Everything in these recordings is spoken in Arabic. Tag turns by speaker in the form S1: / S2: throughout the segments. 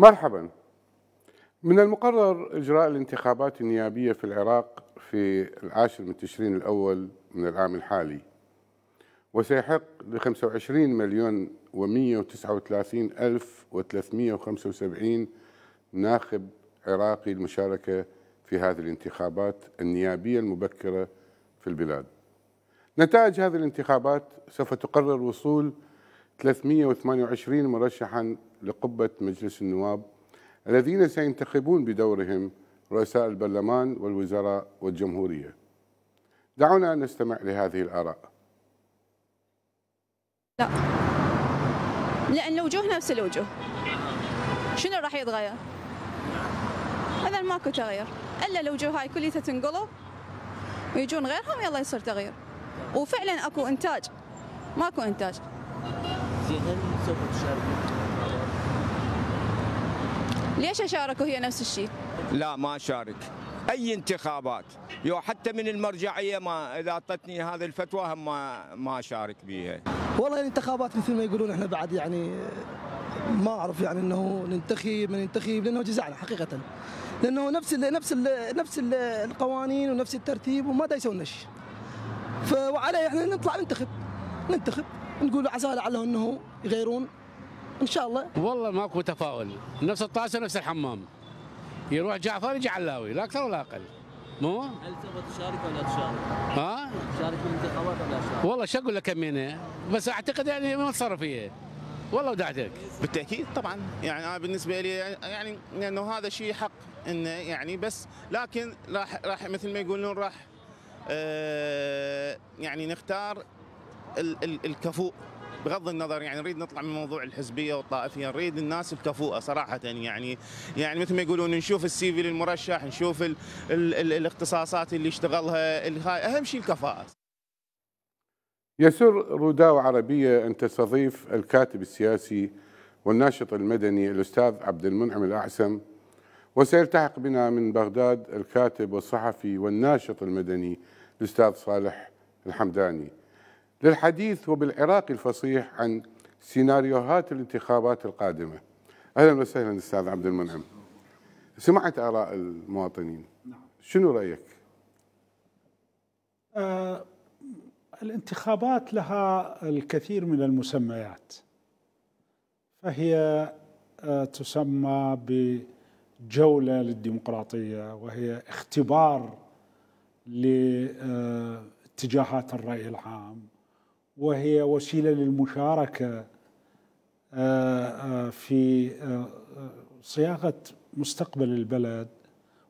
S1: مرحبا من المقرر إجراء الانتخابات النيابية في العراق في العاشر من تشرين الأول من العام الحالي وسيحق ل 25 مليون و 139 ألف و 375 ناخب عراقي المشاركة في هذه الانتخابات النيابية المبكرة في البلاد نتائج هذه الانتخابات سوف تقرر وصول 328 مرشحا لقبة مجلس النواب الذين سينتخبون بدورهم رؤساء البرلمان والوزراء والجمهورية دعونا نستمع لهذه الآراء
S2: لا لأن الوجوه نفس الوجوه
S3: شنو راح يتغير؟ اذا ماكو تغير الا الوجوه هاي كلها تنقلب ويجون غيرهم يلا يصير تغيير وفعلا اكو انتاج ماكو انتاج زين هل سوف تشاركون
S2: ليش اشارك وهي نفس الشيء؟
S3: لا ما اشارك اي انتخابات يو حتى من المرجعيه ما اذا اعطتني هذه الفتوى هم ما ما اشارك بها والله الانتخابات مثل ما يقولون احنا بعد يعني ما اعرف يعني انه
S1: ننتخب ما ننتخب لانه جزعنا حقيقه لانه نفس الـ نفس الـ نفس الـ القوانين
S3: ونفس الترتيب وما دا يسوون شيء فعليه احنا نطلع ننتخب ننتخب نقول عسى لعله انه يغيرون ان شاء الله
S1: والله ماكو تفاؤل نفس الطاسه نفس الحمام يروح جعفر يجي علاوي لا اكثر ولا اقل مو هل
S3: تبغى تشارك ولا تشارك؟ ها؟ تشارك في الانتخابات ولا تشارك؟
S1: والله شو اقول لك امينة
S3: بس اعتقد يعني ما تصرفيه والله ودعتك بالتاكيد طبعا يعني انا بالنسبه لي يعني لانه هذا شيء حق انه يعني بس لكن راح راح مثل ما يقولون راح آه يعني نختار ال ال بغض النظر يعني نريد نطلع من موضوع الحزبيه والطائفيه نريد الناس الكفوءه صراحه يعني،, يعني يعني مثل ما يقولون نشوف السي في للمرشح نشوف الـ الـ الـ الاختصاصات اللي اشتغلها اهم شيء الكفاءه
S1: يسر روداو عربيه ان تستضيف الكاتب السياسي والناشط المدني الاستاذ عبد المنعم الاعسم وسيلتحق بنا من بغداد الكاتب والصحفي والناشط المدني الاستاذ صالح الحمداني للحديث وبالعراقي الفصيح عن سيناريوهات الانتخابات القادمة أهلا وسهلا أستاذ عبد المنعم سمعت آراء المواطنين شنو رأيك؟
S2: آه الانتخابات لها الكثير من المسميات فهي آه تسمى بجولة للديمقراطية وهي اختبار لاتجاهات آه، الرأي العام وهي وسيله للمشاركه آه، آه، في آه، صياغه مستقبل البلد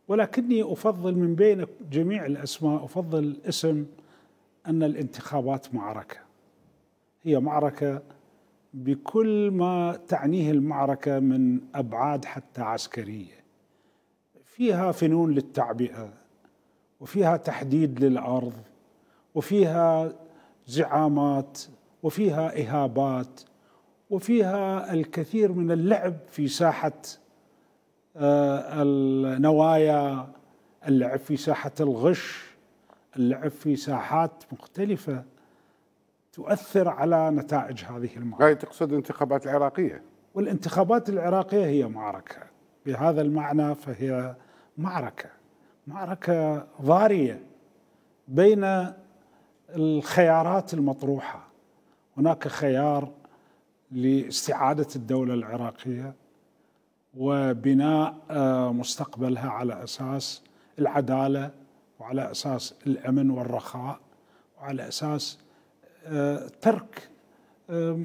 S2: ولكني افضل من بين جميع الاسماء افضل اسم ان الانتخابات معركه هي معركه بكل ما تعنيه المعركه من ابعاد حتى عسكريه فيها فنون للتعبئه وفيها تحديد للارض وفيها زعامات وفيها اهابات وفيها الكثير من اللعب في ساحه آه، النوايا اللعب في ساحه الغش اللعب في ساحات مختلفه تؤثر على نتائج هذه المعركة المعاركه. تقصد الانتخابات العراقيه؟ والانتخابات العراقيه هي معركه بهذا المعنى فهي معركه معركه ضاريه بين الخيارات المطروحه هناك خيار لاستعاده الدوله العراقيه وبناء آه، مستقبلها على اساس العداله وعلى اساس الامن والرخاء وعلى اساس آه، ترك آه،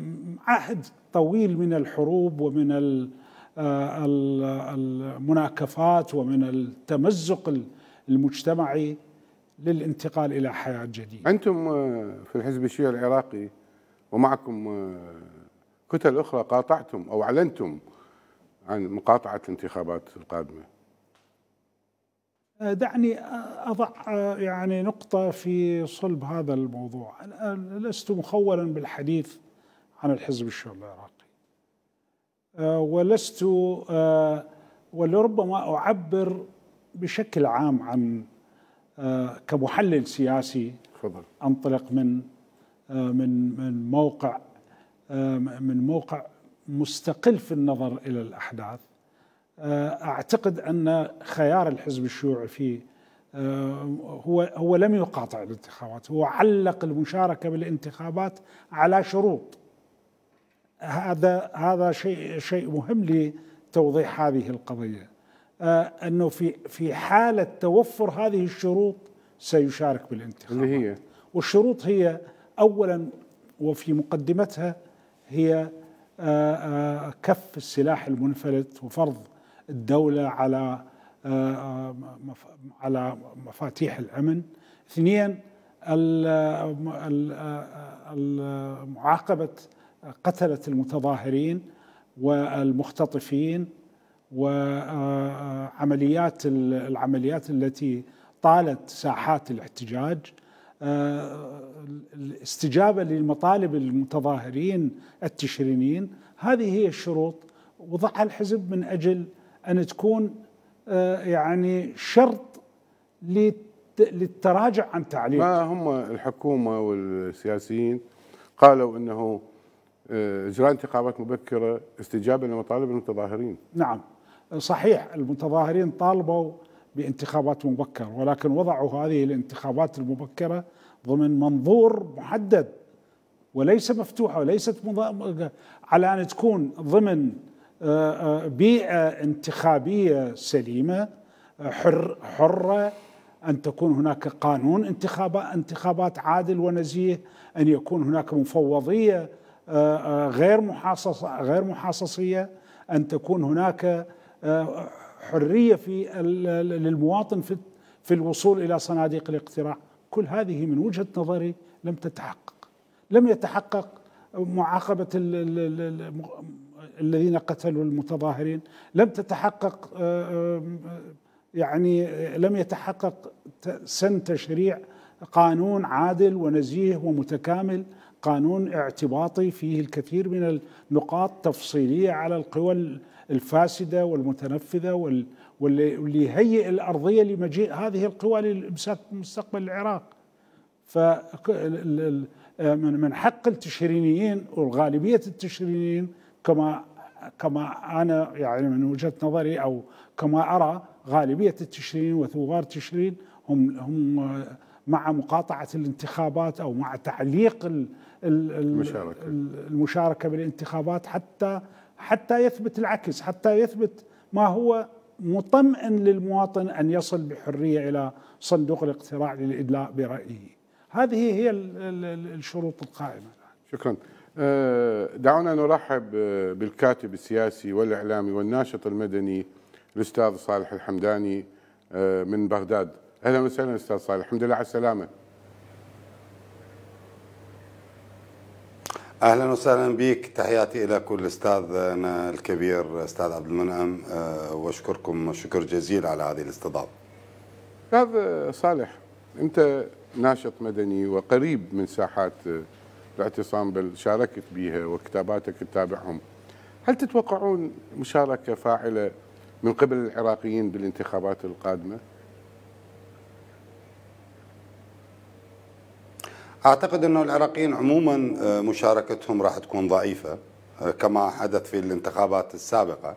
S2: عهد طويل من الحروب ومن المناكفات ومن التمزق المجتمعي للانتقال إلى حياة جديدة
S1: أنتم آه، في الحزب الشيعي العراقي ومعكم آه، كتل أخرى قاطعتم أو أعلنتم عن مقاطعة الانتخابات القادمة
S2: آه، دعني أضع يعني نقطة في صلب هذا الموضوع لست مخولا بالحديث عن الحزب الشيوعي العراقي ولست ولربما أعبر بشكل عام عن آه، كمحلل سياسي فضل. انطلق من آه، من من موقع آه، من موقع مستقل في النظر الى الاحداث اعتقد ان خيار الحزب الشيوعي في هو هو لم يقاطع الانتخابات هو علق المشاركه بالانتخابات على شروط هذا هذا شيء شيء مهم لتوضيح هذه القضيه آه، انه في في حاله توفر هذه الشروط سيشارك بالانتخابات اللي هي والشروط هي اولا وفي مقدمتها هي آه، آه، كف السلاح المنفلت وفرض الدوله على على مفاتيح الامن اثنين معاقبه قتله المتظاهرين والمختطفين وعمليات العمليات التي طالت ساحات الاحتجاج آه، الاستجابة لمطالب المتظاهرين التشرينيين هذه هي الشروط وضعها الحزب من أجل أن تكون آه، يعني شرط للتراجع عن تعليق ما
S1: هم الحكومة والسياسيين قالوا أنه آه، إجراء انتخابات مبكرة استجابة لمطالب المتظاهرين
S2: نعم صحيح المتظاهرين طالبوا بانتخابات مبكرة ولكن وضعوا هذه الانتخابات المبكرة ضمن منظور محدد وليس مفتوحة وليست مض... على أن تكون ضمن آه، آه، بيئة انتخابية سليمة حر حرة أن تكون هناك قانون انتخابات عادل ونزيه أن يكون هناك مفوضية آه، غير محاصصة غير محاصصية أن تكون هناك آه، حريه في للمواطن في في الوصول الى صناديق الاقتراع، كل هذه من وجهه نظري لم تتحقق. لم يتحقق معاقبه الذين قتلوا المتظاهرين، لم تتحقق آه، آه، يعني لم يتحقق سن تشريع قانون عادل ونزيه ومتكامل قانون اعتباطي فيه الكثير من النقاط تفصيليه على القوى الفاسده والمتنفذه واللي يهيئ الارضيه لمجيء هذه القوى للامساك مستقبل العراق ف من حق التشرينيين والغالبيه التشرينيين كما كما انا يعني من وجهه نظري او كما ارى غالبيه التشرين وثوار تشرين هم هم مع مقاطعه الانتخابات او مع تعليق المشاركه المشاركه بالانتخابات حتى حتى يثبت العكس حتى يثبت ما هو مطمئن للمواطن ان يصل بحريه الى صندوق الاقتراع للادلاء برايه. هذه هي الشروط القائمه. شكرا.
S1: آه، دعونا نرحب بالكاتب السياسي والاعلامي والناشط المدني الاستاذ صالح الحمداني آه، من بغداد. اهلا وسهلا استاذ صالح، الحمد لله على السلامه.
S3: اهلا وسهلا بك تحياتي الى كل استاذنا الكبير استاذ عبد المنعم آه، واشكركم شكر جزيل على هذه الاستضافه.
S1: طيب، استاذ آه، صالح انت ناشط مدني وقريب من ساحات آه، الاعتصام بل شاركت بها وكتاباتك تتابعهم. هل تتوقعون مشاركه فاعله من قبل العراقيين بالانتخابات القادمه؟
S3: اعتقد انه العراقيين عموما آه، مشاركتهم راح تكون ضعيفه آه، كما حدث في الانتخابات السابقه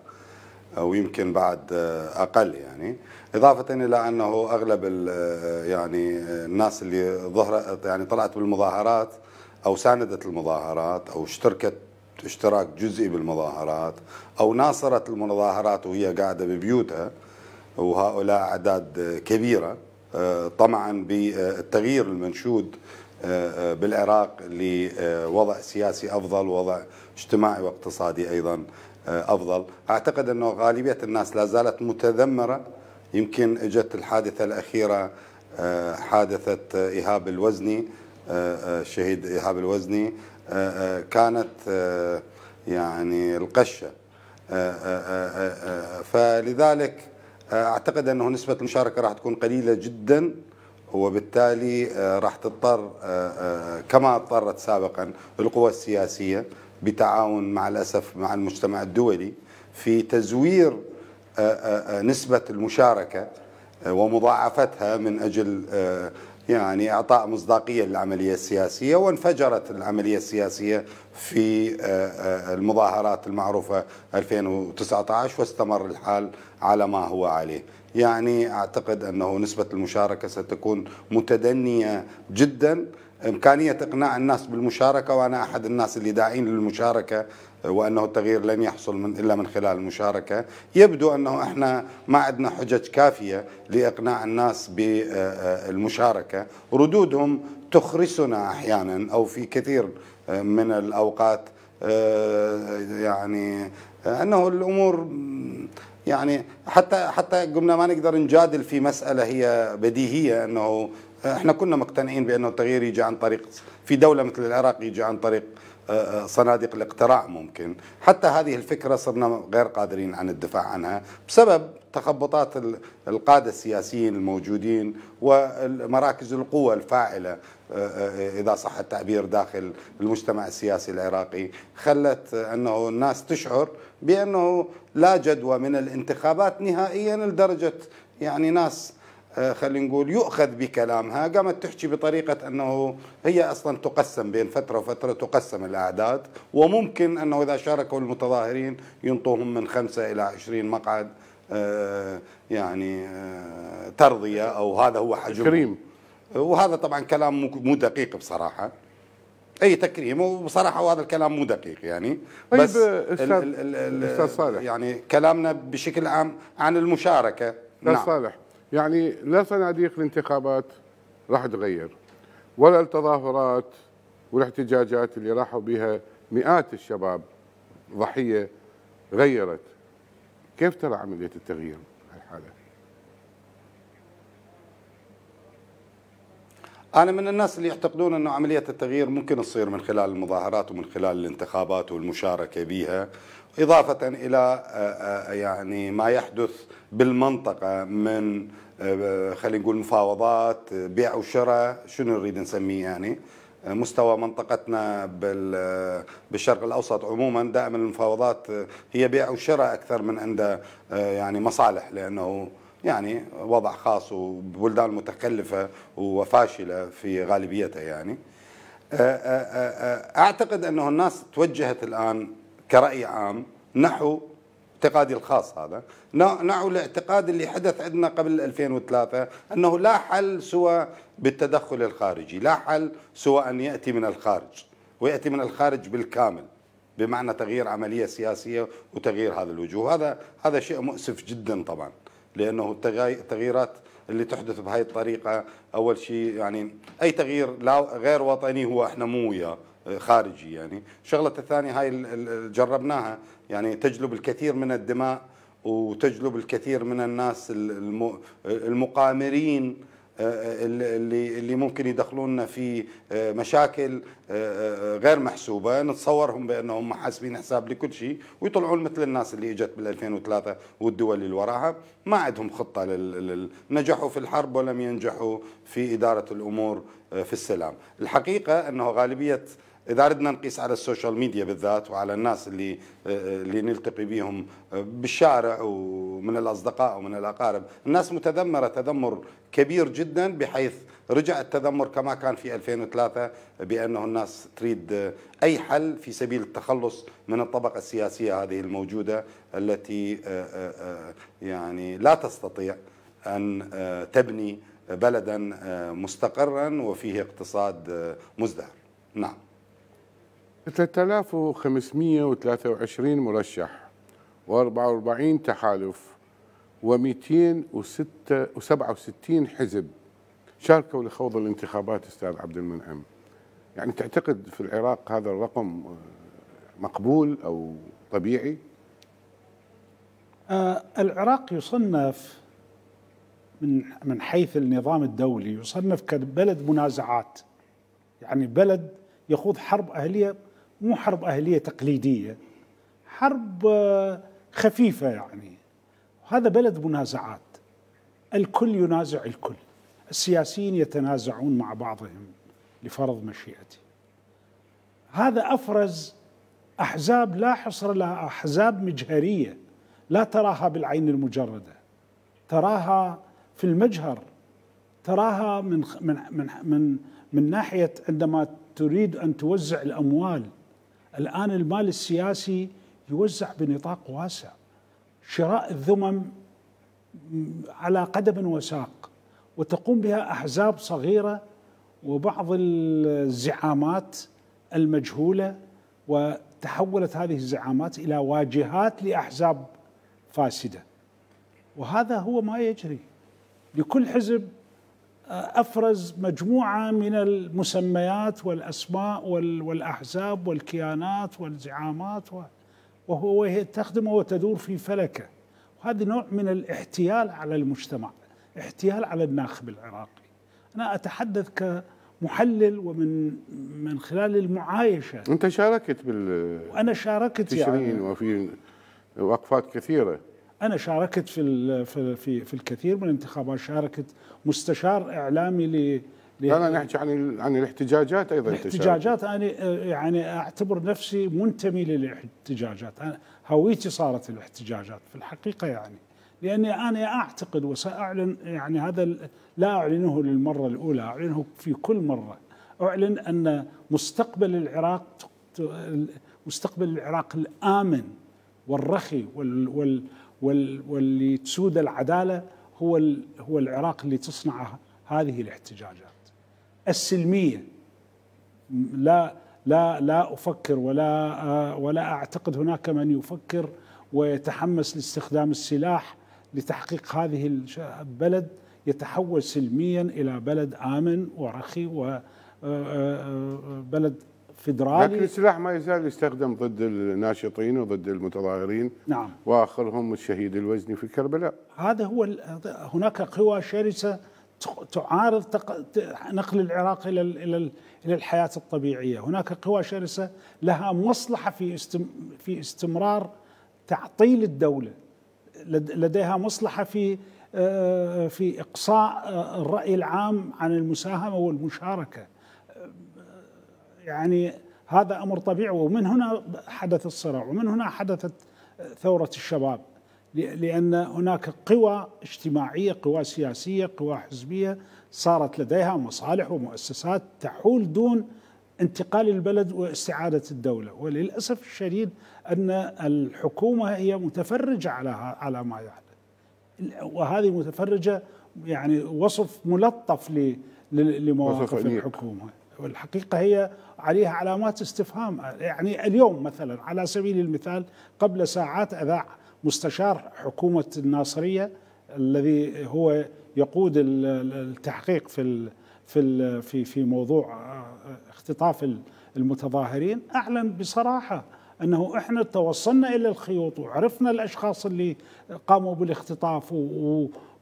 S3: آه، ويمكن بعد اقل يعني اضافه الى انه اغلب يعني الناس اللي ظهرت يعني طلعت بالمظاهرات او ساندت المظاهرات او اشتركت اشتراك جزئي بالمظاهرات او ناصرت المظاهرات وهي قاعده ببيوتها وهؤلاء اعداد كبيره طمعا بالتغيير المنشود بالعراق لوضع سياسي افضل ووضع اجتماعي واقتصادي ايضا آه، افضل اعتقد انه غالبيه الناس لا زالت متذمره يمكن اجت الحادثه الاخيره آه، حادثه ايهاب الوزني آه، الشهيد ايهاب الوزني كانت يعني القشه فلذلك اعتقد انه نسبه المشاركه راح تكون قليله جدا وبالتالي آه، راح تضطر آه، آه، كما اضطرت سابقا القوى السياسية بتعاون مع الأسف مع المجتمع الدولي في تزوير نسبة المشاركة ومضاعفتها من أجل يعني اعطاء مصداقيه للعمليه السياسيه وانفجرت العمليه السياسيه في آه، آه، المظاهرات المعروفه 2019 واستمر الحال على ما هو عليه. يعني اعتقد انه نسبه المشاركه ستكون متدنيه جدا إمكانية إقناع الناس بالمشاركة وأنا أحد الناس اللي داعين للمشاركة وأنه التغيير لن يحصل من إلا من خلال المشاركة يبدو أنه إحنا ما عندنا حجج كافية لإقناع الناس بالمشاركة ردودهم تخرسنا أحيانا أو في كثير من الأوقات يعني أنه الأمور يعني حتى حتى قمنا ما نقدر نجادل في مساله هي بديهيه انه احنا كنا مقتنعين بانه التغيير يجي عن طريق في دوله مثل العراق يجي عن طريق آه، آه، صناديق الاقتراع ممكن حتى هذه الفكرة صرنا غير قادرين عن الدفاع عنها بسبب تخبطات القادة السياسيين الموجودين ومراكز القوة الفاعلة آه، إذا صح التعبير داخل المجتمع السياسي العراقي خلت أنه الناس تشعر بأنه لا جدوى من الانتخابات نهائيا لدرجة يعني ناس آه، خلينا نقول يؤخذ بكلامها قامت تحكي بطريقة أنه هي أصلا تقسم بين فترة وفترة تقسم الأعداد وممكن أنه إذا شاركوا المتظاهرين ينطوهم من خمسة إلى عشرين مقعد آه، يعني آه، ترضية أو هذا هو حجم تكريم وهذا طبعا كلام مو دقيق بصراحة اي تكريم وبصراحه وهذا الكلام مو دقيق يعني طيب، بس طيب استاذ استاذ صالح يعني كلامنا بشكل عام عن المشاركه استاذ نعم. صالح
S1: يعني لا صناديق الانتخابات راح تغير ولا التظاهرات والاحتجاجات اللي راحوا بها مئات الشباب ضحيه غيرت كيف
S3: ترى عمليه التغيير هالحاله؟ أنا من الناس اللي يعتقدون أن عملية التغيير ممكن تصير من خلال المظاهرات ومن خلال الانتخابات والمشاركة بها إضافة إلى آه، آه، يعني ما يحدث بالمنطقة من آه، خلينا نقول مفاوضات آه، بيع وشراء شنو نريد نسميه يعني آه، مستوى منطقتنا بالشرق الاوسط عموما دائما المفاوضات هي بيع وشراء اكثر من عند يعني مصالح لانه يعني وضع خاص وبلدان متكلفه وفاشله في غالبيتها يعني اعتقد انه الناس توجهت الان كراي عام نحو اعتقادي الخاص هذا نوع الاعتقاد اللي حدث عندنا قبل 2003 أنه لا حل سوى بالتدخل الخارجي لا حل سوى أن يأتي من الخارج ويأتي من الخارج بالكامل بمعنى تغيير عملية سياسية وتغيير هذا الوجوه هذا هذا شيء مؤسف جدا طبعا لأنه التغييرات اللي تحدث بهذه الطريقة أول شيء يعني أي تغيير لا غير وطني هو إحنا مو وياه خارجي يعني شغلة الثانية هاي اللي جربناها يعني تجلب الكثير من الدماء وتجلب الكثير من الناس المقامرين آه، آه، اللي اللي ممكن يدخلوننا في آه، مشاكل غير محسوبه نتصورهم بانهم حاسبين حساب لكل شيء ويطلعون مثل الناس اللي اجت بال 2003 والدول اللي وراها ما عندهم خطه لل... نجحوا في الحرب ولم ينجحوا في اداره الامور في السلام الحقيقه انه غالبيه اذا اردنا نقيس على السوشيال ميديا بالذات وعلى الناس اللي آه، اللي نلتقي بهم آه، بالشارع ومن الاصدقاء ومن الاقارب الناس متذمره تذمر كبير جدا بحيث رجع التذمر كما كان في 2003 بانه الناس تريد آه، اي حل في سبيل التخلص من الطبقه السياسيه هذه الموجوده التي يعني لا تستطيع ان تبني بلدا مستقرا وفيه اقتصاد مزدهر نعم
S1: 3523 مرشح و44 تحالف و267 حزب شاركوا لخوض الانتخابات استاذ عبد المنعم يعني تعتقد في العراق هذا الرقم مقبول او طبيعي؟
S2: آه العراق يصنف من من حيث النظام الدولي يصنف كبلد منازعات يعني بلد يخوض حرب اهليه مو حرب أهلية تقليدية حرب آه، خفيفة يعني هذا بلد منازعات الكل ينازع الكل السياسيين يتنازعون مع بعضهم لفرض مشيئته هذا أفرز أحزاب لا حصر لها أحزاب مجهرية لا تراها بالعين المجردة تراها في المجهر تراها من من من من ناحيه عندما تريد ان توزع الاموال الآن المال السياسي يوزع بنطاق واسع شراء الذمم على قدم وساق وتقوم بها أحزاب صغيرة وبعض الزعامات المجهولة وتحولت هذه الزعامات إلى واجهات لأحزاب فاسدة وهذا هو ما يجري لكل حزب افرز مجموعه من المسميات والاسماء والاحزاب والكيانات والزعامات وهو وهي تخدم وتدور في فلكه وهذا نوع من الاحتيال على المجتمع احتيال على الناخب العراقي انا اتحدث ك محلل ومن من خلال المعايشه انت
S1: شاركت بال وانا شاركت يعني وفي وقفات كثيره
S2: انا شاركت في في في الكثير من الانتخابات شاركت مستشار اعلامي ل لا لا نحكي عن عن الاحتجاجات ايضا الاحتجاجات انا يعني اعتبر نفسي منتمي للاحتجاجات انا هويتي صارت الاحتجاجات في الحقيقه يعني لاني انا اعتقد وساعلن يعني هذا لا اعلنه للمره الاولى اعلنه في كل مره اعلن ان مستقبل العراق مستقبل العراق الامن والرخي وال, وال واللي تسود العداله هو هو العراق اللي تصنع هذه الاحتجاجات السلميه لا لا لا افكر ولا ولا اعتقد هناك من يفكر ويتحمس لاستخدام السلاح لتحقيق هذه البلد يتحول سلميا الى بلد امن ورخي وبلد فدرالي لكن السلاح
S1: ما يزال يستخدم ضد الناشطين وضد المتظاهرين نعم واخرهم الشهيد الوزني
S2: في كربلاء هذا هو هناك قوى شرسه تعارض نقل العراق الى الى الى الحياه الطبيعيه، هناك قوى شرسه لها مصلحه في في استمرار تعطيل الدوله لديها مصلحه في آه، في اقصاء آه، الراي العام عن المساهمه والمشاركه يعني هذا أمر طبيعي ومن هنا حدث الصراع ومن هنا حدثت ثورة الشباب لأن هناك قوى اجتماعية قوى سياسية قوى حزبية صارت لديها مصالح ومؤسسات تحول دون انتقال البلد واستعادة الدولة وللأسف الشديد أن الحكومة هي متفرجة على على ما يحدث وهذه متفرجة يعني وصف ملطف لمواقف الحكومة والحقيقة هي عليها علامات استفهام يعني اليوم مثلا على سبيل المثال قبل ساعات أذاع مستشار حكومة الناصرية الذي هو يقود التحقيق في في في في موضوع آه، اختطاف المتظاهرين اعلن بصراحه انه احنا توصلنا الى الخيوط وعرفنا الاشخاص اللي قاموا بالاختطاف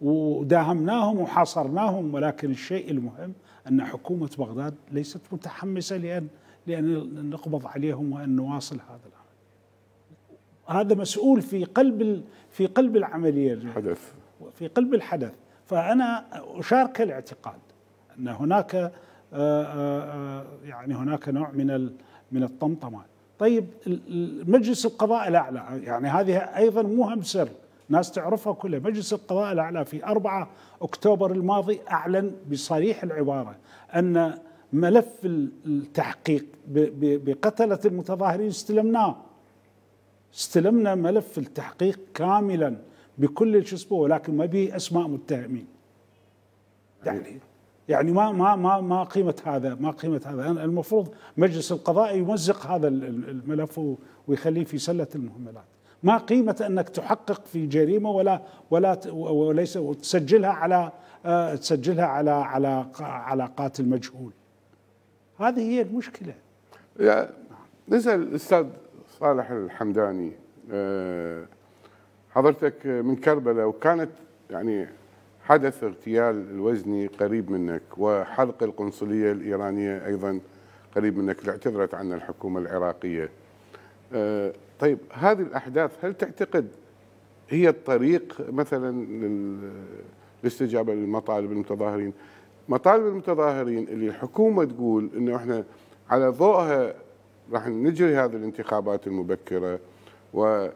S2: وداهمناهم وحاصرناهم ولكن الشيء المهم أن حكومة بغداد ليست متحمسة لأن لأن نقبض عليهم وأن نواصل هذا الأمر هذا مسؤول في قلب في قلب العملية الحدث في قلب الحدث فأنا أشارك الاعتقاد أن هناك آه، آه، يعني هناك نوع من من الطمطمة طيب مجلس القضاء الأعلى يعني هذه أيضا مو هم سر ناس تعرفها كلها مجلس القضاء الأعلى في 4 أكتوبر الماضي أعلن بصريح العبارة أن ملف التحقيق بقتلة المتظاهرين استلمناه استلمنا ملف التحقيق كاملا بكل شو اسمه ولكن ما به اسماء متهمين يعني يعني ما ما ما ما قيمه هذا ما قيمه هذا المفروض مجلس القضاء يمزق هذا الملف ويخليه في سله المهملات ما قيمة أنك تحقق في جريمة ولا ولا وليس وتسجلها على آه، تسجلها على على على قاتل مجهول هذه هي المشكلة يعني نسأل
S1: الأستاذ صالح الحمداني آه، حضرتك من كربلاء وكانت يعني حدث اغتيال الوزني قريب منك وحرق القنصلية الإيرانية أيضا قريب منك اللي اعتذرت عن الحكومة العراقية آه، طيب هذه الأحداث هل تعتقد هي الطريق مثلا للاستجابة للمطالب المتظاهرين مطالب المتظاهرين اللي الحكومة تقول أنه إحنا على ضوءها راح نجري هذه الانتخابات المبكرة و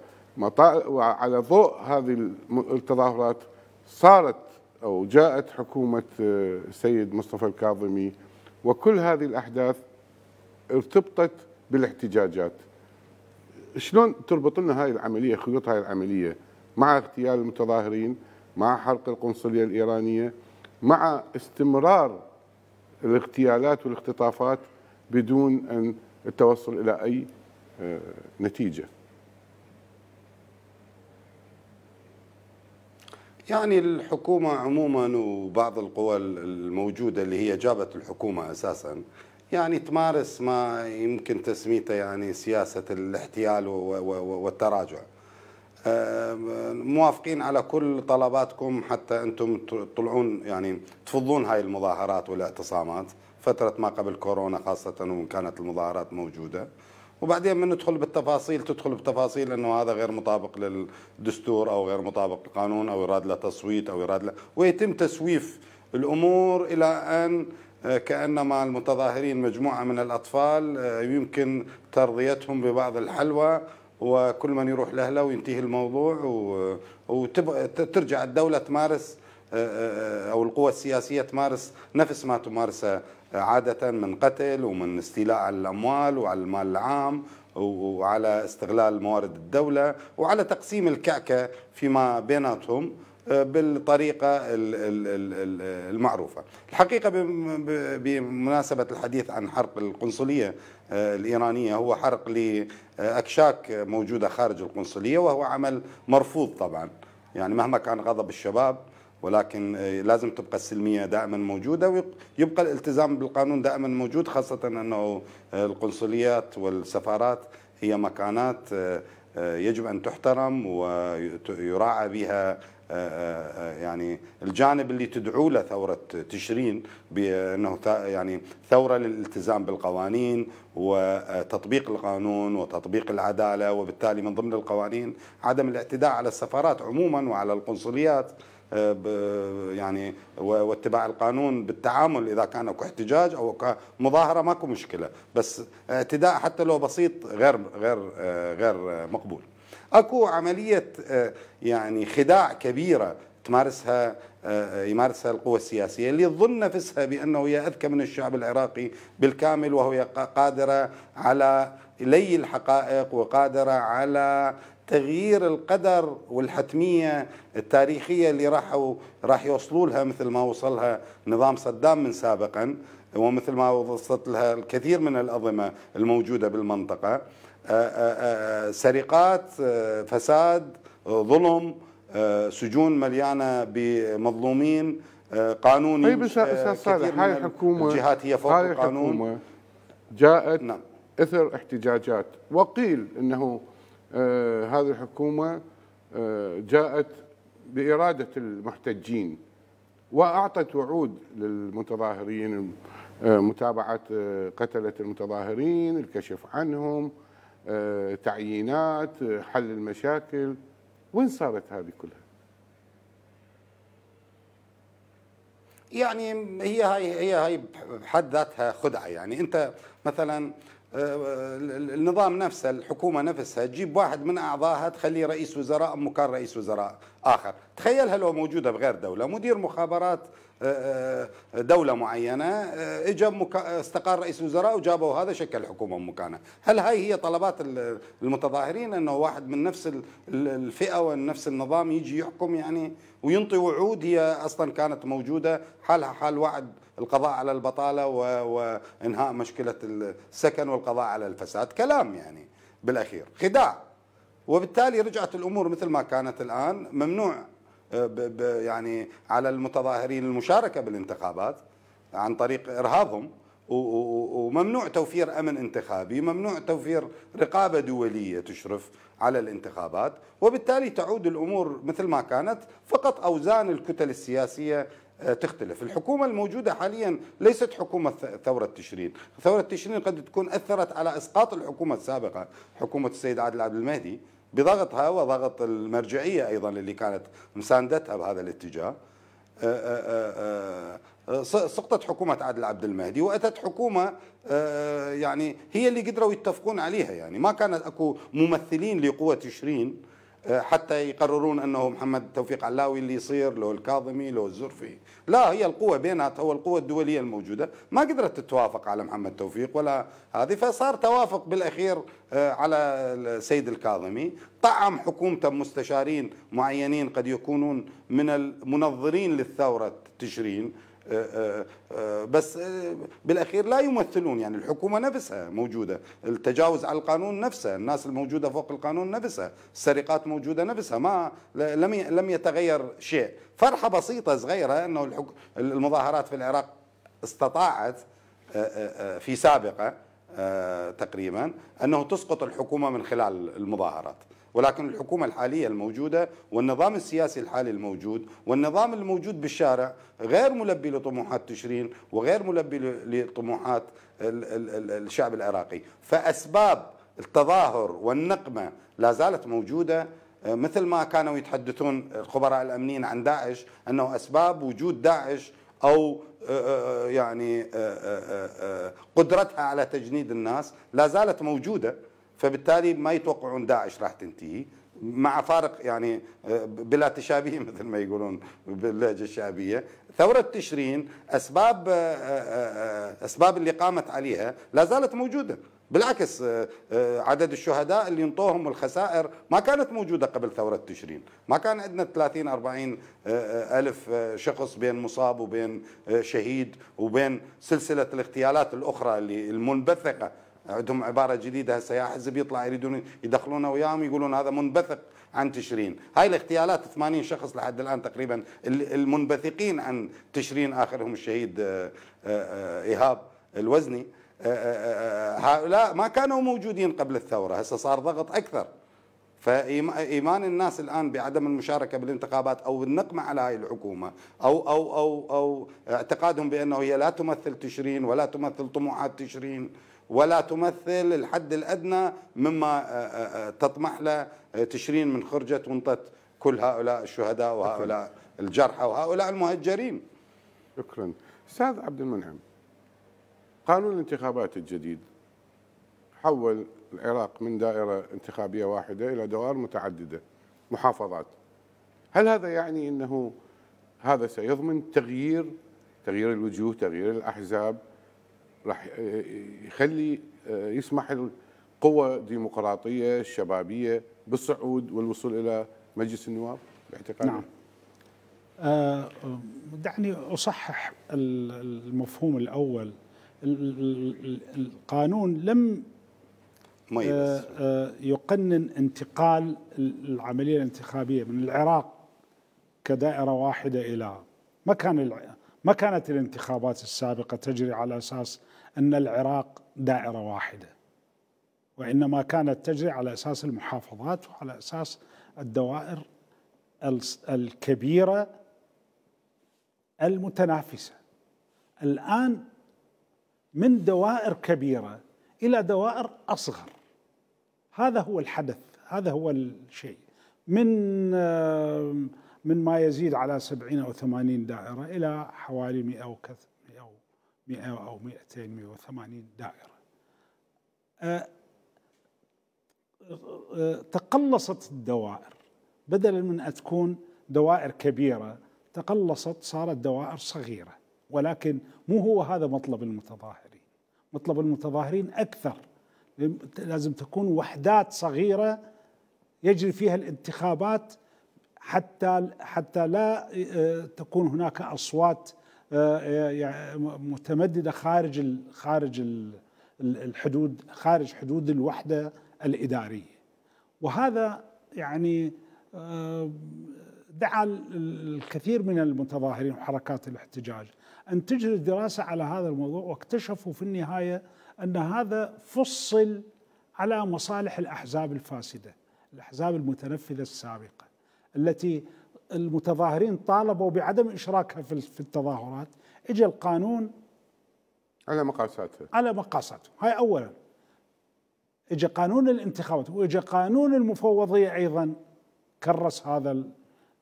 S1: وعلى ضوء هذه التظاهرات صارت أو جاءت حكومة السيد آه، مصطفى الكاظمي وكل هذه الأحداث ارتبطت بالاحتجاجات شلون تربط لنا هاي العمليه خيوط هاي العمليه مع اغتيال المتظاهرين مع حرق القنصليه الايرانيه مع استمرار الاغتيالات والاختطافات بدون ان التوصل الى اي
S3: آه، نتيجه يعني الحكومه عموما وبعض القوى الموجوده اللي هي جابت الحكومه اساسا يعني تمارس ما يمكن تسميته يعني سياسة الاحتيال والتراجع آه، موافقين على كل طلباتكم حتى أنتم تطلعون يعني تفضون هاي المظاهرات والاعتصامات فترة ما قبل كورونا خاصة وإن كانت المظاهرات موجودة وبعدين من ندخل بالتفاصيل تدخل بتفاصيل انه هذا غير مطابق للدستور او غير مطابق للقانون او يراد له تصويت او يراد له ويتم تسويف الامور الى ان آه، كأن مع المتظاهرين مجموعة من الأطفال آه، يمكن ترضيتهم ببعض الحلوى وكل من يروح لهلا وينتهي الموضوع وترجع الدولة تمارس آه، أو القوى السياسية تمارس نفس ما تمارسه عادة من قتل ومن استيلاء على الأموال وعلى المال العام وعلى استغلال موارد الدولة وعلى تقسيم الكعكة فيما بيناتهم بالطريقة المعروفة الحقيقة بمناسبة الحديث عن حرق القنصلية آه، الإيرانية هو حرق لأكشاك موجودة خارج القنصلية وهو عمل مرفوض طبعا يعني مهما كان غضب الشباب ولكن آه، لازم تبقى السلمية دائما موجودة ويبقى الالتزام بالقانون دائما موجود خاصة أنه آه، القنصليات والسفارات هي مكانات يجب أن تحترم ويراعى بها يعني الجانب اللي تدعو له ثورة تشرين بأنه يعني ثورة للالتزام بالقوانين وتطبيق القانون وتطبيق العدالة وبالتالي من ضمن القوانين عدم الاعتداء على السفارات عموما وعلى القنصليات آه، يعني واتباع القانون بالتعامل اذا كان اكو احتجاج او مظاهره ماكو مشكله بس اعتداء حتى لو بسيط غير غير آه، غير مقبول اكو عمليه آه، يعني خداع كبيره تمارسها آه، آه، يمارسها القوى السياسية اللي تظن نفسها بأنه هي أذكى من الشعب العراقي بالكامل وهي قادرة على لي الحقائق وقادرة على تغيير القدر والحتمية التاريخية اللي راحوا راح يوصلوا لها مثل ما وصلها نظام صدام من سابقا ومثل ما وصلت لها الكثير من الأنظمة الموجودة بالمنطقة سرقات فساد ظلم سجون مليانه بمظلومين قانوني طيب استاذ صالح هاي الحكومه الجهات هي فوق هاي القانون جاءت نعم. اثر احتجاجات
S1: وقيل انه آه، هذه الحكومه آه، جاءت باراده المحتجين واعطت وعود للمتظاهرين آه، متابعه قتله المتظاهرين الكشف عنهم آه، تعيينات آه، حل المشاكل وين صارت هذه كلها
S3: يعني هي هاي هي هاي بحد ذاتها خدعه يعني انت مثلا آه، النظام نفسه الحكومة نفسها تجيب واحد من أعضائها تخليه رئيس وزراء مكان رئيس وزراء آخر تخيلها لو موجودة بغير دولة مدير مخابرات آه، آه، دولة معينة آه، اجى استقال رئيس الوزراء وجابوا هذا شكل حكومة مكانه هل هاي هي طلبات المتظاهرين أنه واحد من نفس الفئة ونفس النظام يجي يحكم يعني وينطي وعود هي أصلا كانت موجودة حالها حال وعد القضاء على البطالة وإنهاء مشكلة السكن والقضاء على الفساد كلام يعني بالأخير خداع وبالتالي رجعت الأمور مثل ما كانت الآن ممنوع آه، يعني على المتظاهرين المشاركه بالانتخابات عن طريق ارهابهم وممنوع توفير امن انتخابي، ممنوع توفير رقابه دوليه تشرف على الانتخابات، وبالتالي تعود الامور مثل ما كانت، فقط اوزان الكتل السياسيه آه، تختلف، الحكومه الموجوده حاليا ليست حكومه ثوره تشرين، ثوره تشرين قد تكون اثرت على اسقاط الحكومه السابقه، حكومه السيد عادل عبد المهدي، بضغطها وضغط المرجعية أيضا اللي كانت مساندتها بهذا الاتجاه آه، آه، آه، سقطت حكومة عادل عبد المهدي وأتت حكومة يعني هي اللي قدروا يتفقون عليها يعني ما كانت أكو ممثلين لقوة تشرين حتى يقررون أنه محمد توفيق علاوي اللي يصير لو الكاظمي لو الزرفي لا هي القوة بيناتها والقوة الدولية الموجودة ما قدرت تتوافق على محمد توفيق ولا هذه فصار توافق بالأخير آه، على السيد الكاظمي طعم حكومته مستشارين معينين قد يكونون من المنظرين للثورة تشرين بس بالاخير لا يمثلون يعني الحكومه نفسها موجوده، التجاوز على القانون نفسه، الناس الموجوده فوق القانون نفسها، السرقات موجوده نفسها، ما لم لم يتغير شيء، فرحه بسيطه صغيره انه المظاهرات في العراق استطاعت آه، آه، آه، في سابقه تقريبا انه تسقط الحكومه من خلال المظاهرات. ولكن الحكومة الحالية الموجودة والنظام السياسي الحالي الموجود والنظام الموجود بالشارع غير ملبي لطموحات تشرين وغير ملبي لطموحات الشعب العراقي فأسباب التظاهر والنقمة لا زالت موجودة آه، مثل ما كانوا يتحدثون الخبراء الأمنيين عن داعش أنه أسباب وجود داعش أو آه، آه، يعني قدرتها على تجنيد الناس لا زالت موجوده فبالتالي ما يتوقعون داعش راح تنتهي مع فارق يعني آه، بلا تشابه مثل ما يقولون باللهجه الشعبيه، ثوره تشرين اسباب آه، آه، اسباب اللي قامت عليها لا زالت موجوده، بالعكس عدد الشهداء اللي انطوهم والخسائر ما كانت موجوده قبل ثوره تشرين، ما كان عندنا 30 40 الف شخص بين مصاب وبين شهيد وبين سلسله الاغتيالات الاخرى اللي المنبثقه عندهم عباره جديده هسه يا حزب يطلع يريدون يدخلونه وياهم يقولون هذا منبثق عن تشرين هاي الاغتيالات 80 شخص لحد الآن تقريبا المنبثقين عن تشرين آخرهم الشهيد آه، آه، إيهاب الوزني آه، هؤلاء ما كانوا موجودين قبل الثورة هسه صار ضغط أكثر فإيمان الناس الآن بعدم المشاركة بالانتخابات أو النقمة على هاي الحكومة أو, أو, أو, أو اعتقادهم بأنه هي لا تمثل تشرين ولا تمثل طموحات تشرين ولا تمثل الحد الأدنى مما آه، آه، آه، تطمح له تشرين من خرجة وانطت كل هؤلاء الشهداء وهؤلاء الجرحى وهؤلاء المهجرين شكرا أستاذ عبد المنعم
S1: قانون الانتخابات الجديد حول العراق من دائرة انتخابية واحدة إلى دوائر متعددة محافظات هل هذا يعني أنه هذا سيضمن تغيير تغيير الوجوه تغيير الأحزاب راح يخلي آه، يسمح القوى الديمقراطيه الشبابيه بالصعود والوصول الى مجلس النواب باعتقادك؟ نعم
S2: آه، دعني اصحح المفهوم الاول القانون لم آه، يقنن انتقال العمليه الانتخابيه من العراق كدائره واحده الى مكان العراق ما كانت الانتخابات السابقة تجري على أساس أن العراق دائرة واحدة وإنما كانت تجري على أساس المحافظات وعلى أساس الدوائر الكبيرة المتنافسة الآن من دوائر كبيرة إلى دوائر أصغر هذا هو الحدث هذا هو الشيء من من ما يزيد على 70 أو 80 دائرة إلى حوالي 100 أو 100 أو 200 180 دائرة أه، أه، تقلصت الدوائر بدلا من أن تكون دوائر كبيرة تقلصت صارت دوائر صغيرة ولكن مو هو هذا مطلب المتظاهرين مطلب المتظاهرين أكثر لازم تكون وحدات صغيرة يجري فيها الانتخابات حتى حتى لا اه، تكون هناك اصوات اه، اه، متمدده خارج خارج الحدود خارج حدود الوحده الاداريه وهذا يعني دعا الكثير من المتظاهرين وحركات الاحتجاج ان تجري دراسه على هذا الموضوع واكتشفوا في النهايه ان هذا فصل على مصالح الاحزاب الفاسده الاحزاب المتنفذه السابقه التي المتظاهرين طالبوا بعدم اشراكها في التظاهرات اجى القانون
S1: على مقاساته
S2: على مقاساته هاي اولا اجى قانون الانتخابات واجى قانون المفوضيه ايضا كرس هذا ال...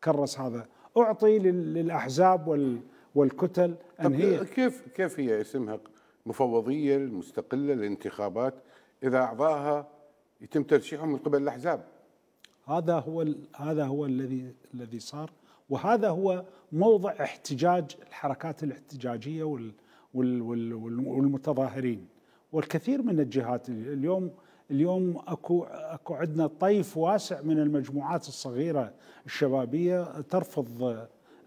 S2: كرس هذا اعطي للاحزاب وال... والكتل ان هي
S1: كيف كيف هي اسمها مفوضيه المستقله للانتخابات اذا اعضائها يتم ترشيحهم من قبل الاحزاب
S2: هذا هو هذا هو الذي الذي صار وهذا هو موضع احتجاج الحركات الاحتجاجيه وال وال وال والمتظاهرين والكثير من الجهات اليوم اليوم اكو اكو عندنا طيف واسع من المجموعات الصغيره الشبابيه ترفض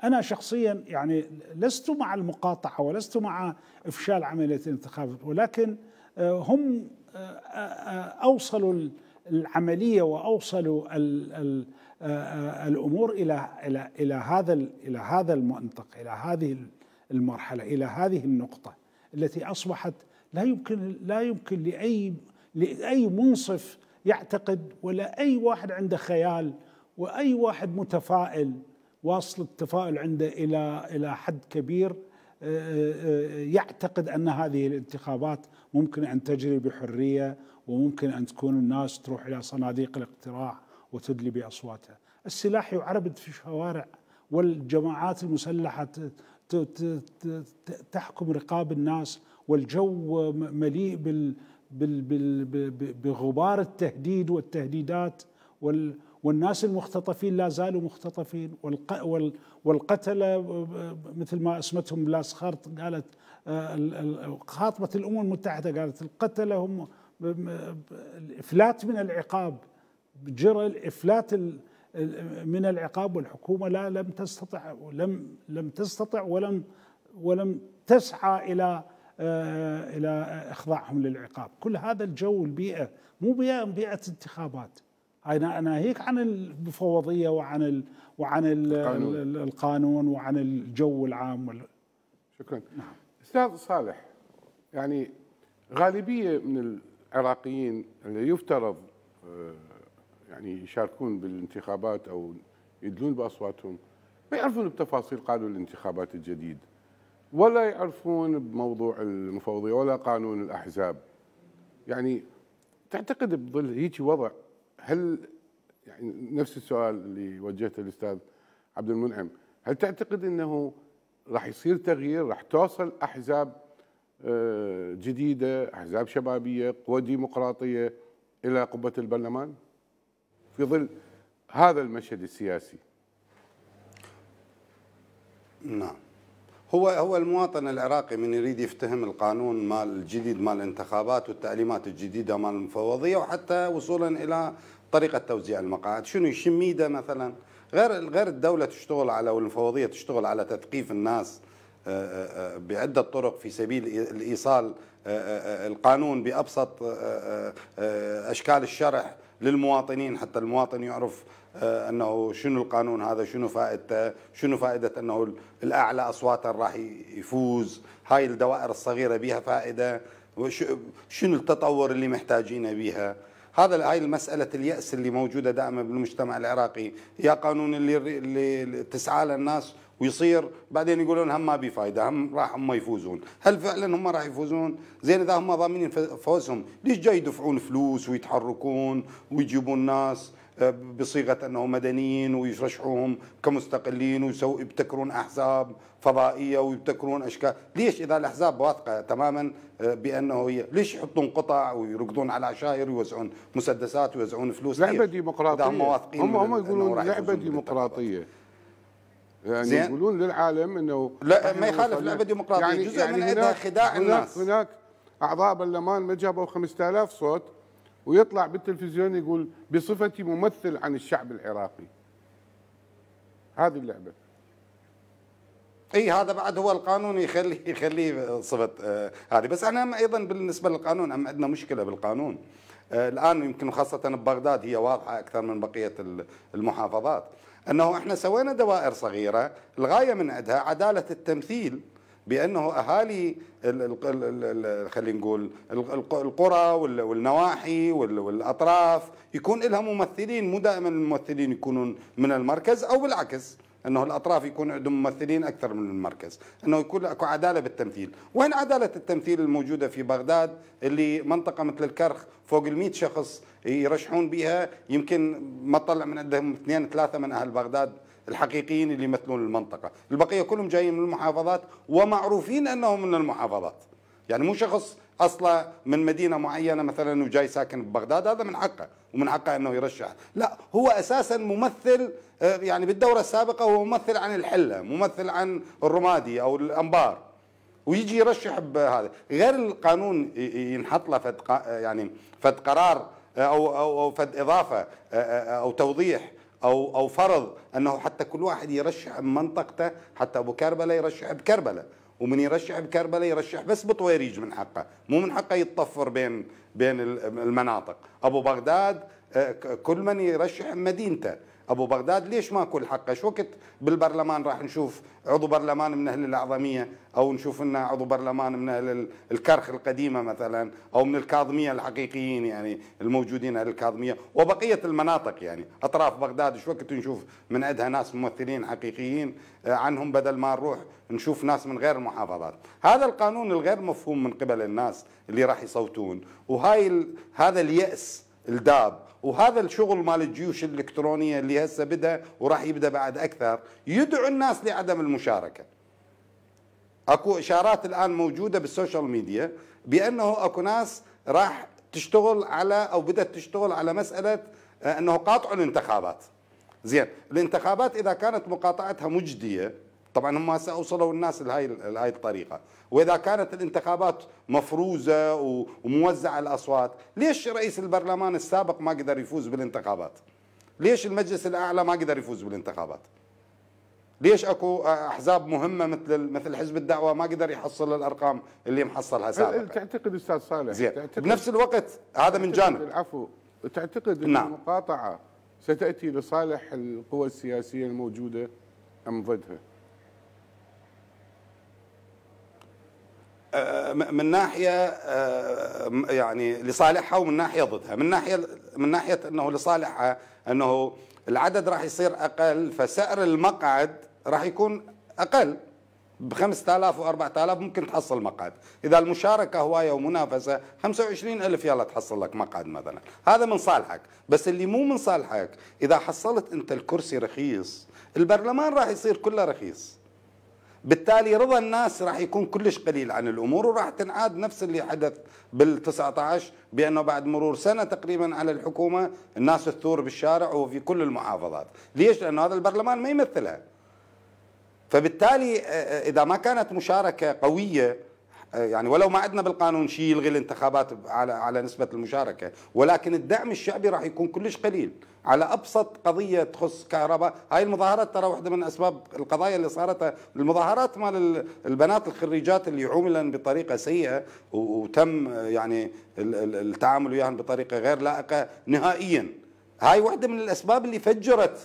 S2: انا شخصيا يعني لست مع المقاطعه ولست مع افشال عمليه الانتخابات ولكن آه، هم آه، آه، اوصلوا العمليه واوصلوا ال الـ الامور الى الى الى هذا الى هذا المنطق الى هذه المرحله الى هذه النقطه التي اصبحت لا يمكن لا يمكن لاي لاي منصف يعتقد ولا اي واحد عنده خيال واي واحد متفائل واصل التفاؤل عنده الى الى حد كبير يعتقد ان هذه الانتخابات ممكن ان تجري بحريه وممكن أن تكون الناس تروح إلى صناديق الاقتراع وتدلي بأصواتها السلاح يعربد في الشوارع والجماعات المسلحة تحكم رقاب الناس والجو مليء بال بغبار التهديد والتهديدات والناس المختطفين لا زالوا مختطفين والقتلة مثل ما اسمتهم بلاس خارط قالت آه، خاطبة الأمم المتحدة قالت القتلة هم الافلات من العقاب جرى الافلات من العقاب والحكومه لا لم تستطع لم لم تستطع ولم ولم تسعى الى آه، الى اخضاعهم للعقاب، كل هذا الجو البيئه مو بيئه انتخابات. انا اناهيك عن المفوضيه وعن الـ وعن الـ القانون. القانون وعن الجو العام وال... شكرا. نعم. استاذ صالح
S1: يعني غالبيه من العراقيين اللي يفترض آه، يعني يشاركون بالانتخابات او يدلون باصواتهم ما يعرفون بتفاصيل قانون الانتخابات الجديد ولا يعرفون بموضوع المفوضيه ولا قانون الاحزاب يعني تعتقد بظل هيك وضع هل يعني نفس السؤال اللي وجهته الاستاذ عبد المنعم هل تعتقد انه راح يصير تغيير راح توصل احزاب آه، جديده احزاب شبابيه قوى ديمقراطيه الى قبه البرلمان في ظل هذا المشهد السياسي
S3: نعم هو هو المواطن العراقي من يريد يفتهم القانون مال الجديد مال الانتخابات والتعليمات الجديده مال المفوضيه وحتى وصولا الى طريقه توزيع المقاعد، شنو يشميده مثلا؟ غير غير الدوله تشتغل على والمفوضيه تشتغل على تثقيف الناس بعدة طرق في سبيل الإيصال آه، آه، القانون بأبسط آه، أشكال الشرح للمواطنين حتى المواطن يعرف انه شنو القانون هذا شنو فائدته شنو فائده انه الاعلى اصواتا راح يفوز هاي الدوائر الصغيره بها فائده شنو التطور اللي محتاجينه بها هذا هاي المسألة اليأس اللي موجودة دائما بالمجتمع العراقي يا قانون اللي, اللي تسعى له الناس ويصير بعدين يقولون هم ما بي فايده هم راح هم يفوزون هل فعلا هم راح يفوزون زين اذا هم ضامنين فوزهم ليش جاي يدفعون فلوس ويتحركون ويجيبون ناس آه، بصيغه انهم مدنيين ويرشحوهم كمستقلين ويبتكرون يبتكرون احزاب فضائيه ويبتكرون اشكال، ليش اذا الاحزاب واثقه تماما آه، بانه هي، ليش يحطون قطع ويركضون على عشائر ويوزعون مسدسات ويوزعون فلوس؟ لعبه ديمقراطيه هم واثقين هم, هم يقولون لعبه ديمقراطيه
S1: يعني يقولون للعالم انه لا ما يخالف الابد ديمقراطيه يعني جزء يعني من عندها خداع هناك الناس هناك اعضاء برلمان ما جابوا 5000 صوت ويطلع بالتلفزيون يقول بصفتي ممثل عن الشعب العراقي هذه
S3: اللعبه اي هذا بعد هو القانون يخلي يخليه صفه آه هذه بس انا ايضا بالنسبه للقانون عندنا مشكله بالقانون آه الان يمكن خاصه ببغداد هي واضحه اكثر من بقيه المحافظات أنه إحنا سوينا دوائر صغيرة الغاية من أدها عدالة التمثيل بانه اهالي خلينا نقول القرى والنواحي والاطراف يكون لها ممثلين مو دائما الممثلين يكونون من المركز او بالعكس انه الاطراف يكون عندهم ممثلين اكثر من المركز، انه يكون اكو عداله بالتمثيل، وين عداله التمثيل الموجوده في بغداد اللي منطقه مثل الكرخ فوق ال 100 شخص يرشحون بها يمكن ما طلع من عندهم اثنين ثلاثه من اهل بغداد الحقيقيين اللي يمثلون المنطقه، البقيه كلهم جايين من المحافظات ومعروفين انهم من المحافظات، يعني مو شخص اصله من مدينه معينه مثلا وجاي ساكن ببغداد هذا من حقه ومن حقه انه يرشح لا هو اساسا ممثل آه، يعني بالدوره السابقه هو ممثل عن الحله ممثل عن الرمادي او الانبار ويجي يرشح بهذا غير القانون ينحط له فد آه، يعني فد قرار آه، او او او فد اضافه او توضيح او او فرض انه حتى كل واحد يرشح بمنطقته حتى ابو كربله يرشح بكربله ومن يرشح بكربلاء يرشح بس بطويريج من حقه مو من حقه يتطفر بين بين المناطق ابو بغداد آه، كل من يرشح مدينته ابو بغداد ليش ما كل حقه شو وقت بالبرلمان راح نشوف عضو برلمان من اهل الاعظميه او نشوف لنا عضو برلمان من اهل الكرخ القديمه مثلا او من الكاظميه الحقيقيين يعني الموجودين اهل الكاظميه وبقيه المناطق يعني اطراف بغداد شو وقت نشوف من عندها ناس ممثلين حقيقيين آه، عنهم بدل ما نروح نشوف ناس من غير المحافظات هذا القانون الغير مفهوم من قبل الناس اللي راح يصوتون وهاي هذا الياس الداب وهذا الشغل مال الجيوش الالكترونيه اللي هسه بدا وراح يبدا بعد اكثر يدعو الناس لعدم المشاركه. اكو اشارات الان موجوده بالسوشيال ميديا بانه اكو ناس راح تشتغل على او بدات تشتغل على مساله آه، انه قاطعوا الانتخابات. زين، الانتخابات اذا كانت مقاطعتها مجديه طبعا هم هسه اوصلوا الناس لهي لهي الطريقه، واذا كانت الانتخابات مفروزه وموزعه الاصوات، ليش رئيس البرلمان السابق ما قدر يفوز بالانتخابات؟ ليش المجلس الاعلى ما قدر يفوز بالانتخابات؟ ليش اكو احزاب مهمه مثل مثل حزب الدعوه ما قدر يحصل الارقام اللي محصلها إيه، سابقا؟
S1: تعتقد استاذ صالح زين تعتقد بنفس الوقت هذا من جانب العفو تعتقد ان نعم. المقاطعه ستاتي لصالح القوى السياسيه الموجوده
S3: ام ضدها؟ آه، من ناحيه آه، يعني لصالحها ومن ناحيه ضدها من ناحيه من ناحيه انه لصالحها انه العدد راح يصير اقل فسعر المقعد راح يكون اقل ب 5000 و 4000 ممكن تحصل مقعد اذا المشاركه هوايه ومنافسه 25000 يلا تحصل لك مقعد مثلا هذا من صالحك بس اللي مو من صالحك اذا حصلت انت الكرسي رخيص البرلمان راح يصير كله رخيص بالتالي رضا الناس راح يكون كلش قليل عن الامور وراح تنعاد نفس اللي حدث بال19 بانه بعد مرور سنه تقريبا على الحكومه الناس تثور بالشارع وفي كل المحافظات، ليش؟ لانه هذا البرلمان ما يمثلها. فبالتالي آه، آه، اذا ما كانت مشاركه قويه آه، يعني ولو ما عدنا بالقانون شيء يلغي الانتخابات على على نسبه المشاركه ولكن الدعم الشعبي راح يكون كلش قليل على ابسط قضيه تخص كهرباء هاي المظاهرات ترى واحده من اسباب القضايا اللي صارت المظاهرات مال البنات الخريجات اللي عملن بطريقه سيئه وتم آه، يعني التعامل وياهم بطريقه غير لائقه نهائيا هاي واحده من الاسباب اللي فجرت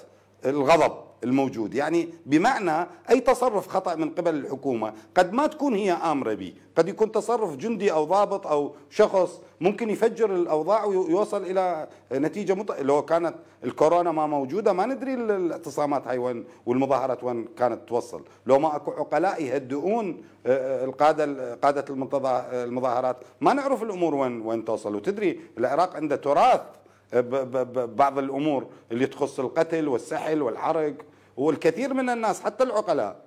S3: الغضب الموجود يعني بمعنى أي تصرف خطأ من قبل الحكومة قد ما تكون هي آمرة به قد يكون تصرف جندي أو ضابط أو شخص ممكن يفجر الأوضاع ويوصل إلى نتيجة مط... لو كانت الكورونا ما موجودة ما ندري الاعتصامات هاي وين والمظاهرات وين كانت توصل لو ما أكو عقلاء يهدئون آه، آه، القادة قادة المظاهرات ما نعرف الأمور وين وين توصل وتدري العراق عنده تراث بعض الامور اللي تخص القتل والسحل والحرق والكثير من الناس حتى العقلاء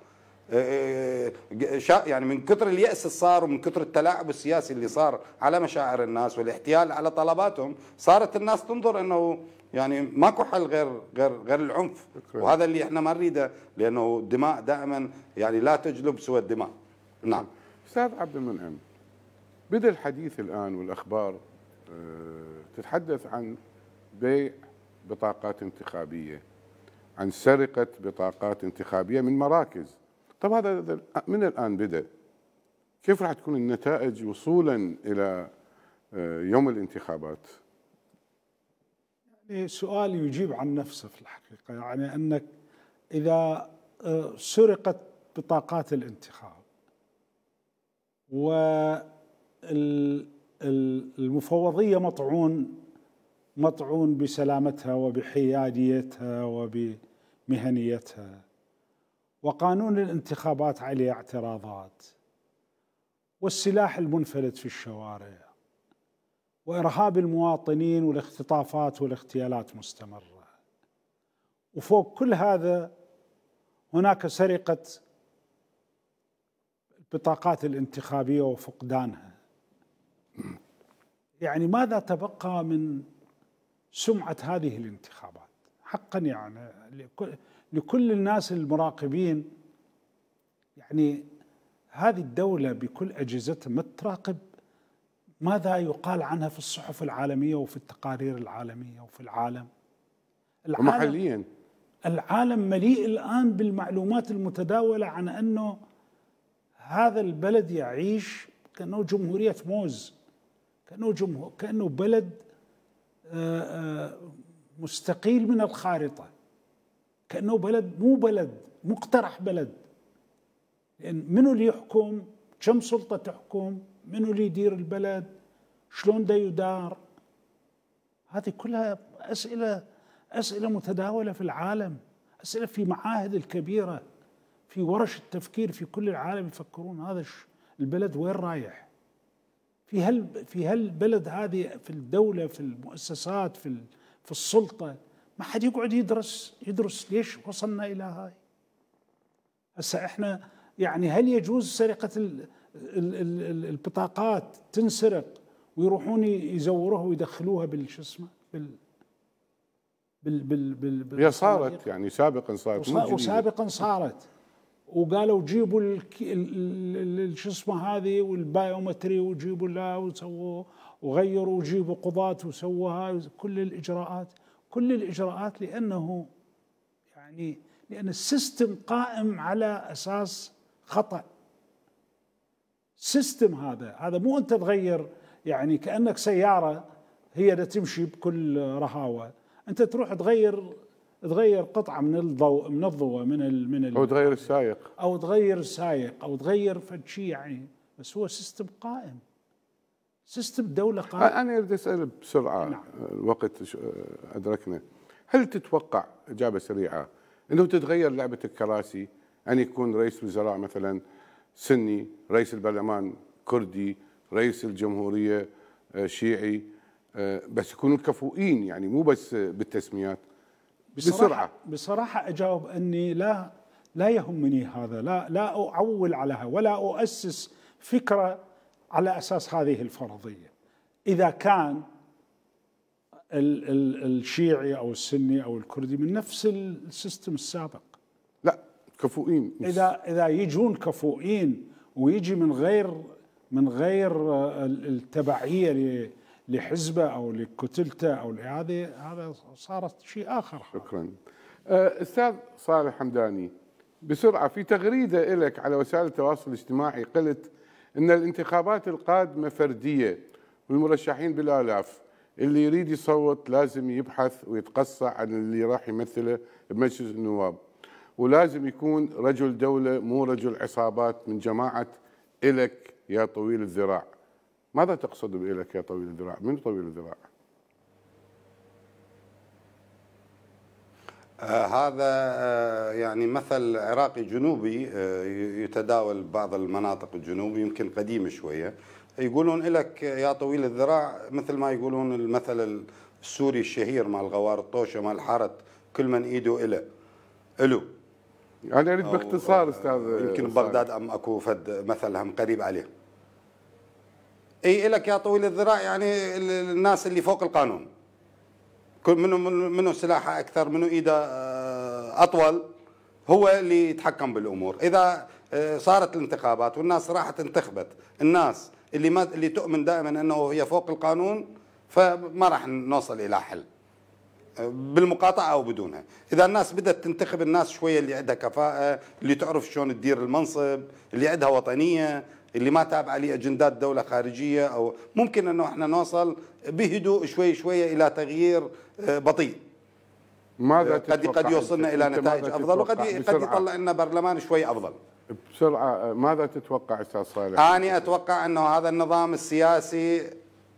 S3: آه، آه، آه، يعني من كثر اليأس اللي صار ومن كثر التلاعب السياسي اللي صار على مشاعر الناس والاحتيال على طلباتهم صارت الناس تنظر انه يعني ماكو حل غير غير غير العنف شكرا. وهذا اللي احنا ما نريده لانه الدماء دائما يعني لا تجلب سوى الدماء نعم استاذ عبد المنعم
S1: بدا الحديث الان والاخبار تتحدث عن بيع بطاقات انتخابيه عن سرقة بطاقات انتخابية من مراكز طب هذا من الآن بدأ كيف راح تكون النتائج وصولا إلى آه، يوم الانتخابات
S2: يعني سؤال يجيب عن نفسه في الحقيقة يعني أنك إذا آه، سرقت بطاقات الانتخاب والمفوضية مطعون مطعون بسلامتها وبحياديتها وب مهنيتها وقانون الانتخابات عليه اعتراضات والسلاح المنفلت في الشوارع وارهاب المواطنين والاختطافات والاغتيالات مستمره وفوق كل هذا هناك سرقه البطاقات الانتخابيه وفقدانها يعني ماذا تبقى من سمعه هذه الانتخابات حقا يعني لكل الناس المراقبين يعني هذه الدولة بكل أجهزتها ما تراقب ماذا يقال عنها في الصحف العالمية وفي التقارير العالمية وفي العالم العالم العالم مليء الآن بالمعلومات المتداولة عن أنه هذا البلد يعيش كأنه جمهورية موز كأنه, جمهور كأنه بلد آه، آه، مستقيل من الخارطة كأنه بلد مو بلد مقترح بلد لأن منو اللي يحكم كم سلطة تحكم منو اللي يدير البلد شلون دا يدار هذه كلها أسئلة أسئلة متداولة في العالم أسئلة في معاهد الكبيرة في ورش التفكير في كل العالم يفكرون هذا البلد وين رايح في هل في هالبلد هذه في الدولة في المؤسسات في في السلطة ما حد يقعد يدرس يدرس ليش وصلنا إلى هاي هسه احنا يعني هل يجوز سرقة البطاقات تنسرق ويروحون يزوروها ويدخلوها بالش اسمه بال بال بال بال, بال هي صارت
S1: يعني سابقا صارت وسابقا
S2: صارت وقالوا جيبوا شو اسمه هذه والبايومتري وجيبوا لا وسووه وغيروا وجيبوا قضاة وسووا هاي كل الإجراءات كل الإجراءات لأنه يعني لأن السيستم قائم على أساس خطأ سيستم هذا هذا مو أنت تغير يعني كأنك سيارة هي اللي تمشي بكل رهاوة أنت تروح تغير تغير قطعه من الضوء من الضوء من ال من ال او تغير السائق او تغير السائق او تغير فد شيء يعني بس هو سيستم قائم سيستم دولة قائم
S1: انا اريد اسال بسرعه نعم. الوقت ادركنا هل تتوقع اجابه سريعه انه تتغير لعبه الكراسي ان يكون رئيس وزراء مثلا سني رئيس البرلمان كردي رئيس الجمهوريه آه، شيعي آه، بس يكونوا كفؤين يعني مو بس بالتسميات
S2: بصراحة بسرعه بصراحه اجاوب اني لا لا يهمني هذا لا لا اعول على ولا اسس فكره على اساس هذه الفرضيه اذا كان ال ال الشيعي او السني او الكردي من نفس السيستم السابق لا كفؤين اذا اذا يجون كفؤين ويجي من غير من غير التبعيه لحزبه او لكتلته او لهذه هذا صارت شيء اخر شكرا آه، استاذ صالح حمداني
S1: بسرعه في تغريده لك على وسائل التواصل الاجتماعي قلت ان الانتخابات القادمه فرديه والمرشحين بالالاف اللي يريد يصوت لازم يبحث ويتقصى عن اللي راح يمثله بمجلس النواب ولازم يكون رجل دوله مو رجل عصابات من جماعه الك يا طويل الذراع ماذا تقصد بالك يا طويل الذراع من طويل الذراع
S3: آه، هذا آه، يعني مثل عراقي جنوبي آه، يتداول بعض المناطق الجنوب يمكن قديم شوية يقولون لك يا طويل الذراع مثل ما يقولون المثل السوري الشهير مال غوار الطوشة مال الحارت كل من ايده إله إلو يعني أريد باختصار أستاذ يمكن بغداد أم أكو فد مثل هم قريب عليه اي لك يا طويل الذراع يعني الناس اللي فوق القانون منو منو سلاحه اكثر منو ايده آه، اطول هو اللي يتحكم بالامور اذا آه، صارت الانتخابات والناس راحت انتخبت الناس اللي ما اللي تؤمن دائما انه هي فوق القانون فما راح نوصل الى حل آه، بالمقاطعه او بدونها اذا الناس بدات تنتخب الناس شويه اللي عندها كفاءه اللي تعرف شلون تدير المنصب اللي عندها وطنيه اللي ما تابعه لاجندات دوله خارجيه او ممكن انه احنا نوصل بهدوء شوي شوي الى تغيير بطيء ماذا قد قد يوصلنا الى نتائج افضل وقد قد يطلع لنا
S1: برلمان شوي افضل بسرعه ماذا تتوقع استاذ صالح؟ انا
S3: اتوقع انه هذا النظام السياسي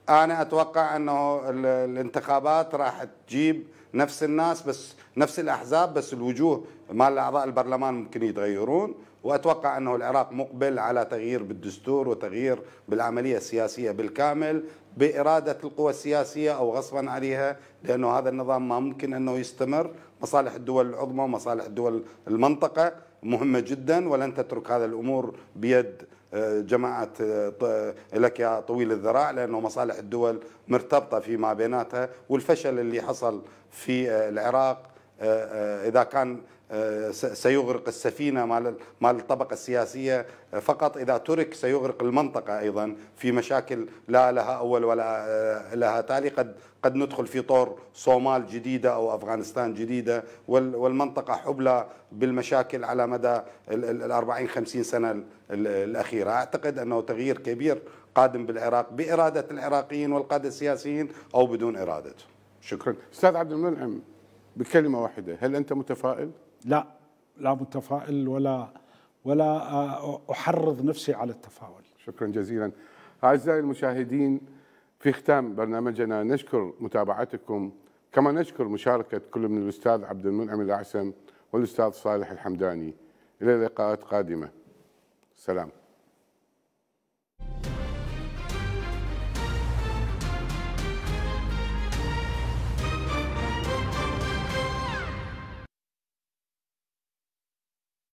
S3: انا اتوقع انه الانتخابات راح تجيب نفس الناس بس نفس الاحزاب بس الوجوه مال اعضاء البرلمان ممكن يتغيرون وأتوقع أنه العراق مقبل على تغيير بالدستور وتغيير بالعملية السياسية بالكامل بإرادة القوى السياسية أو غصبا عليها لأنه هذا النظام ما ممكن أنه يستمر مصالح الدول العظمى ومصالح الدول المنطقة مهمة جدا ولن تترك هذا الأمور بيد آه، جماعة آه، لك يا طويل الذراع لأنه مصالح الدول مرتبطة فيما بيناتها والفشل اللي حصل في آه، العراق إذا كان سيغرق السفينة مع الطبقة السياسية فقط إذا ترك سيغرق المنطقة أيضا في مشاكل لا لها أول ولا لها تالي قد قد ندخل في طور صومال جديدة أو أفغانستان جديدة والمنطقة حبلى بالمشاكل على مدى الأربعين خمسين سنة الأخيرة أعتقد أنه تغيير كبير قادم بالعراق بإرادة العراقيين والقادة السياسيين أو بدون إرادته شكرا أستاذ عبد المنعم بكلمة واحدة هل أنت متفائل؟ لا لا متفائل
S2: ولا ولا آه، احرض نفسي على التفاؤل
S1: شكرا جزيلا اعزائي المشاهدين في ختام برنامجنا نشكر متابعتكم كما نشكر مشاركه كل من الاستاذ عبد المنعم الاعسم والاستاذ صالح الحمداني الى لقاءات قادمه سلام